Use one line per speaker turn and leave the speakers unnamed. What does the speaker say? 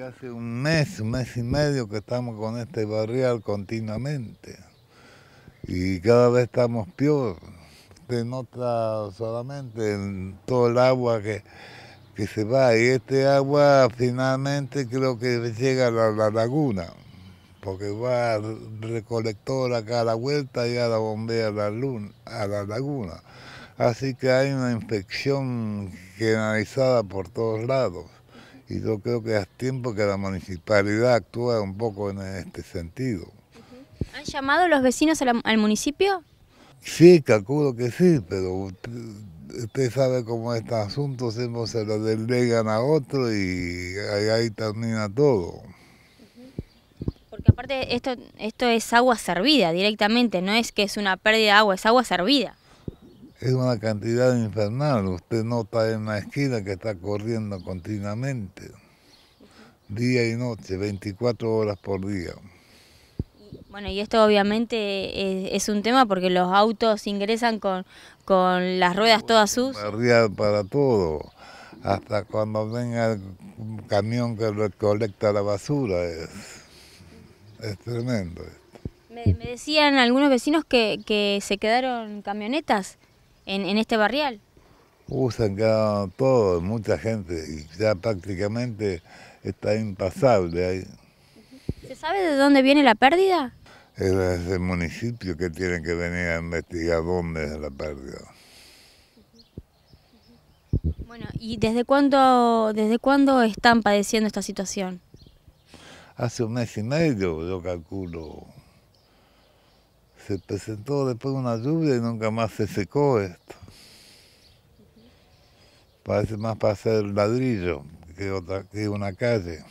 hace un mes, un mes y medio que estamos con este barrial continuamente. Y cada vez estamos peor. Se nota solamente en todo el agua que, que se va. Y este agua finalmente creo que llega a la, laguna. Porque va al recolector acá a la vuelta y a la bombea la, luna, a la laguna. Así que hay una infección generalizada por todos lados y yo creo que es tiempo que la municipalidad actúa un poco en este sentido.
¿Han llamado los vecinos al, municipio?
Sí, calculo que sí, pero usted, sabe cómo este asunto siempre se lo delegan a otro y ahí, ahí termina todo.
Porque aparte esto, esto es agua servida directamente, no es que es una pérdida de agua, es agua servida
es una cantidad infernal. Usted nota en la esquina que está corriendo continuamente, día y noche, 24 horas por día.
Bueno, y esto obviamente es, un tema porque los autos ingresan con, con las ruedas todas sus.
Para todo, hasta cuando venga el camión que recolecta la basura, es, es tremendo.
Me, me, decían algunos vecinos que, que se quedaron camionetas en, este barrial?
Usan todo, mucha gente, y ya prácticamente está impasable ahí.
¿Se sabe de dónde viene la pérdida?
Es el municipio que tienen que venir a investigar dónde es la pérdida.
Bueno, ¿y desde cuándo, desde cuándo están padeciendo esta situación?
Hace un mes y medio, yo calculo se presentó después de una lluvia y nunca más se secó esto. Parece más para hacer ladrillo que, otra, que una calle.